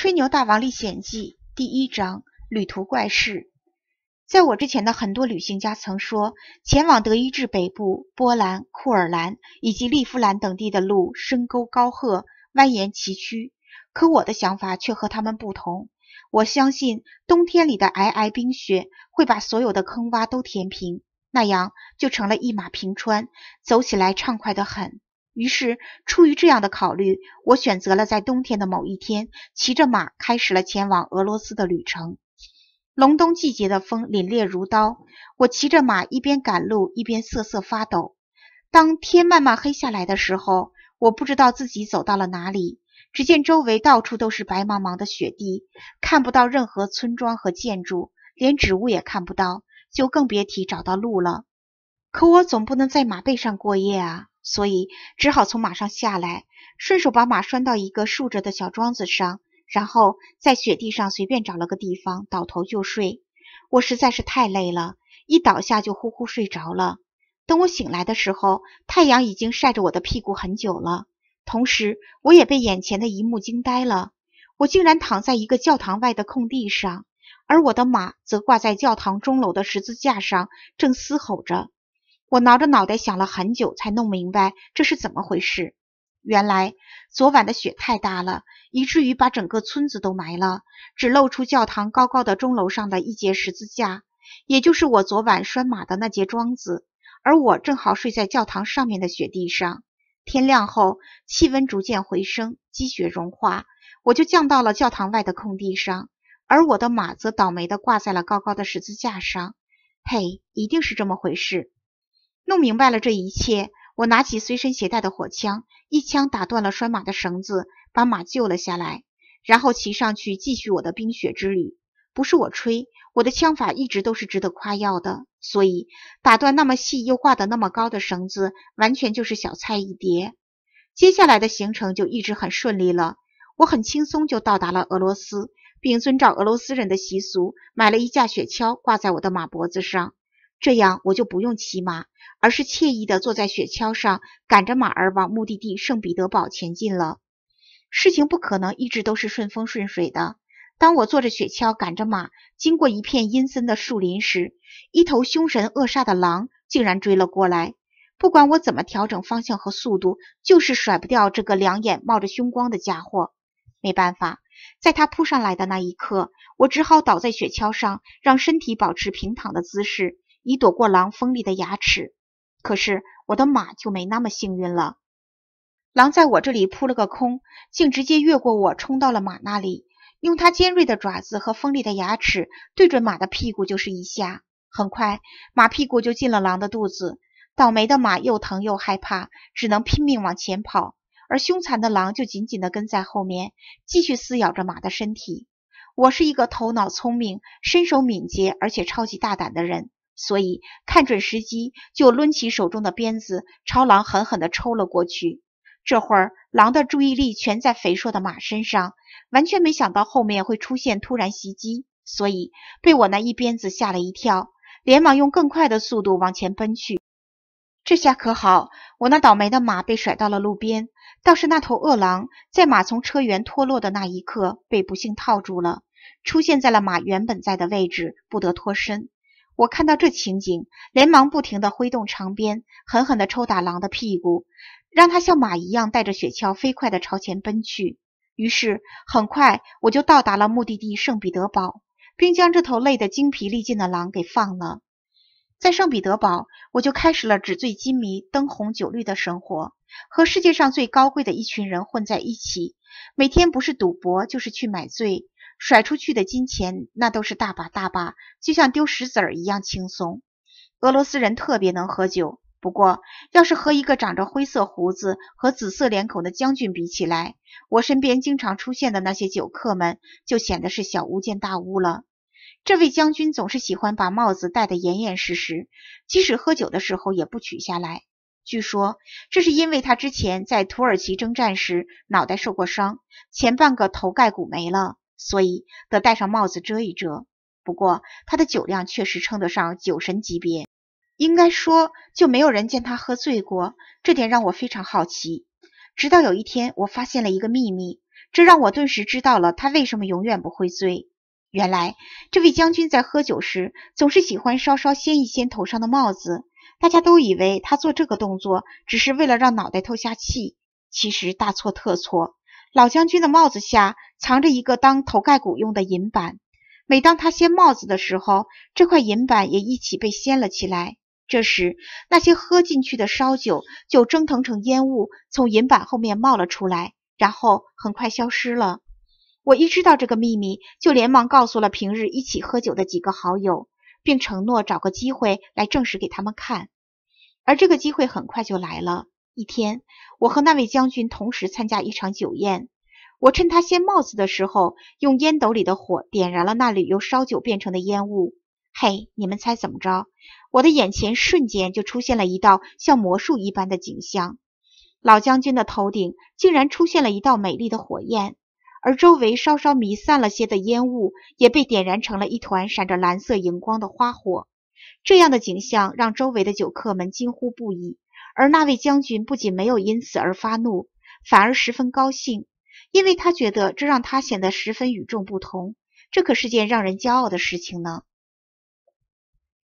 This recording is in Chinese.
《吹牛大王历险记》第一章：旅途怪事。在我之前的很多旅行家曾说，前往德意志北部、波兰、库尔兰以及利夫兰等地的路深沟高壑、蜿蜒崎岖。可我的想法却和他们不同。我相信，冬天里的皑皑冰雪会把所有的坑洼都填平，那样就成了一马平川，走起来畅快的很。于是，出于这样的考虑，我选择了在冬天的某一天，骑着马开始了前往俄罗斯的旅程。隆冬季节的风凛冽如刀，我骑着马一边赶路一边瑟瑟发抖。当天慢慢黑下来的时候，我不知道自己走到了哪里，只见周围到处都是白茫茫的雪地，看不到任何村庄和建筑，连植物也看不到，就更别提找到路了。可我总不能在马背上过夜啊！所以只好从马上下来，顺手把马拴到一个竖着的小桩子上，然后在雪地上随便找了个地方倒头就睡。我实在是太累了，一倒下就呼呼睡着了。等我醒来的时候，太阳已经晒着我的屁股很久了。同时，我也被眼前的一幕惊呆了：我竟然躺在一个教堂外的空地上，而我的马则挂在教堂钟楼的十字架上，正嘶吼着。我挠着脑袋想了很久，才弄明白这是怎么回事。原来昨晚的雪太大了，以至于把整个村子都埋了，只露出教堂高高的钟楼上的一节十字架，也就是我昨晚拴马的那节桩子。而我正好睡在教堂上面的雪地上。天亮后，气温逐渐回升，积雪融化，我就降到了教堂外的空地上，而我的马则倒霉地挂在了高高的十字架上。嘿，一定是这么回事。弄明白了这一切，我拿起随身携带的火枪，一枪打断了拴马的绳子，把马救了下来，然后骑上去继续我的冰雪之旅。不是我吹，我的枪法一直都是值得夸耀的，所以打断那么细又挂得那么高的绳子，完全就是小菜一碟。接下来的行程就一直很顺利了，我很轻松就到达了俄罗斯，并遵照俄罗斯人的习俗，买了一架雪橇挂在我的马脖子上。这样我就不用骑马，而是惬意地坐在雪橇上，赶着马儿往目的地圣彼得堡前进了。事情不可能一直都是顺风顺水的。当我坐着雪橇赶着马，经过一片阴森的树林时，一头凶神恶煞的狼竟然追了过来。不管我怎么调整方向和速度，就是甩不掉这个两眼冒着凶光的家伙。没办法，在他扑上来的那一刻，我只好倒在雪橇上，让身体保持平躺的姿势。已躲过狼锋利的牙齿，可是我的马就没那么幸运了。狼在我这里扑了个空，竟直接越过我，冲到了马那里，用它尖锐的爪子和锋利的牙齿对准马的屁股就是一下。很快，马屁股就进了狼的肚子。倒霉的马又疼又害怕，只能拼命往前跑，而凶残的狼就紧紧地跟在后面，继续撕咬着马的身体。我是一个头脑聪明、身手敏捷而且超级大胆的人。所以看准时机，就抡起手中的鞭子，朝狼狠狠地抽了过去。这会儿，狼的注意力全在肥硕的马身上，完全没想到后面会出现突然袭击，所以被我那一鞭子吓了一跳，连忙用更快的速度往前奔去。这下可好，我那倒霉的马被甩到了路边，倒是那头恶狼，在马从车辕脱落的那一刻，被不幸套住了，出现在了马原本在的位置，不得脱身。我看到这情景，连忙不停地挥动长鞭，狠狠地抽打狼的屁股，让它像马一样带着雪橇飞快地朝前奔去。于是，很快我就到达了目的地圣彼得堡，并将这头累得精疲力尽的狼给放了。在圣彼得堡，我就开始了纸醉金迷、灯红酒绿的生活，和世界上最高贵的一群人混在一起，每天不是赌博，就是去买醉。甩出去的金钱，那都是大把大把，就像丢石子儿一样轻松。俄罗斯人特别能喝酒，不过要是和一个长着灰色胡子和紫色脸孔的将军比起来，我身边经常出现的那些酒客们就显得是小巫见大巫了。这位将军总是喜欢把帽子戴得严严实实，即使喝酒的时候也不取下来。据说这是因为他之前在土耳其征战时脑袋受过伤，前半个头盖骨没了。所以得戴上帽子遮一遮。不过他的酒量确实称得上酒神级别，应该说就没有人见他喝醉过，这点让我非常好奇。直到有一天，我发现了一个秘密，这让我顿时知道了他为什么永远不会醉。原来这位将军在喝酒时总是喜欢稍稍掀一掀头上的帽子，大家都以为他做这个动作只是为了让脑袋透下气，其实大错特错。老将军的帽子下藏着一个当头盖骨用的银板，每当他掀帽子的时候，这块银板也一起被掀了起来。这时，那些喝进去的烧酒就蒸腾成烟雾，从银板后面冒了出来，然后很快消失了。我一知道这个秘密，就连忙告诉了平日一起喝酒的几个好友，并承诺找个机会来证实给他们看。而这个机会很快就来了。一天，我和那位将军同时参加一场酒宴。我趁他掀帽子的时候，用烟斗里的火点燃了那里由烧酒变成的烟雾。嘿，你们猜怎么着？我的眼前瞬间就出现了一道像魔术一般的景象：老将军的头顶竟然出现了一道美丽的火焰，而周围稍稍弥散了些的烟雾也被点燃成了一团闪着蓝色荧光的花火。这样的景象让周围的酒客们惊呼不已。而那位将军不仅没有因此而发怒，反而十分高兴，因为他觉得这让他显得十分与众不同，这可是件让人骄傲的事情呢。